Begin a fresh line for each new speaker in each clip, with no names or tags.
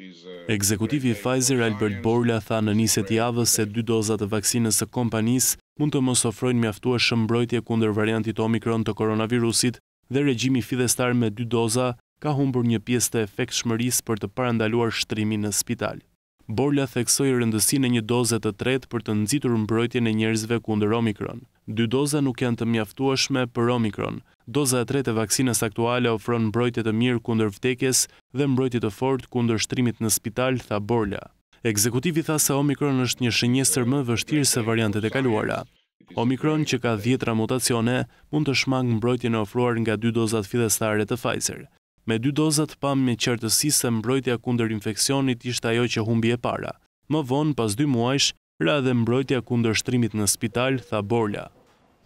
Uh, Ekzekutivi Pfizer Albert Borla tha në niset javës se dy dozat të vaksinës së kompanis mund të mos ofrojnë me aftua shëmbrojtje kunder variantit Omikron të koronavirusit dhe regjimi fidestar me dy doza ka humbur një pjesë të efekt shmëris për të parandaluar shtrimi në spital. Borla theksoj rëndësi në një dozet të tret për të nëzitur mbrojtjen e njerëzve kundër Omikron. Dy doza nuk janë të mjaftuashme për Omikron. Doza e tret e vaksinës aktuale ofron mbrojtje të mirë kundër vdekjes dhe mbrojtje të fort kundër shtrimit në spital, tha Borla. Ekzekutivi tha se Omikron është një shënjestër më vështirë se variantet e kaluara. Omikron që ka 10 mutacione mund të shmang mbrojtje në ofruar nga dy dozat fidesare të Pfizer me dy dozat pam me qërtësi se mbrojtja kunder infekcionit ishtë ajo që humbi e para. Më vonë, pas dy muajsh, ra dhe mbrojtja kunder shtrimit në spital, tha Borla.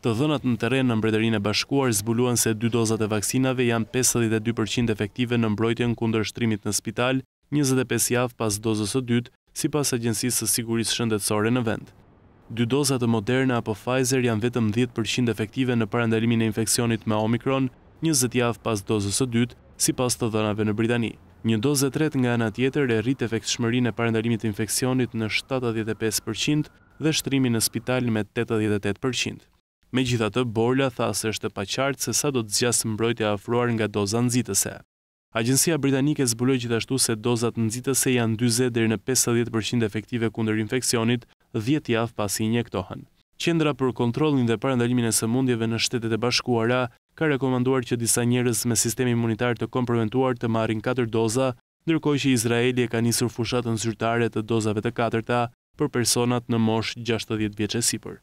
Të dhënat në teren në mbrederin e bashkuar zbuluan se dy dozat e vaksinave janë 52% efektive në mbrojtjen kunder shtrimit në spital, 25 javë pas dozës e dytë, si pas agjensisë së sigurisë shëndetsore në vend. Dy dozat e Moderna apo Pfizer janë vetëm 10% efektive në parandalimin e infekcionit me Omikron, 20 javë pas dozës e dytë, si pas të dhënave në Britani. Një dozë e tret nga ana tjetër e rrit efekt shmërin e parendarimit infekcionit në 75% dhe shtrimi në spital me 88%. Me gjitha të, Borla tha se është pa qartë se sa do të zgjasë mbrojtja afruar nga doza nëzitëse. Agencia Britanike zbuloj gjithashtu se dozat nëzitëse janë 20 dhe në 50% efektive kunder infekcionit 10 javë pasi injektohen. Qendra për kontrolin dhe parandalimin e sëmundjeve në shtetet e bashkuara ka rekomenduar që disa njerës me sistemi imunitar të komproventuar të marin 4 doza, nërkoj që Izraeli e ka njësur fushatën zyrtare të dozave të 4-ta për personat në mosh 60 vjeqe sipër.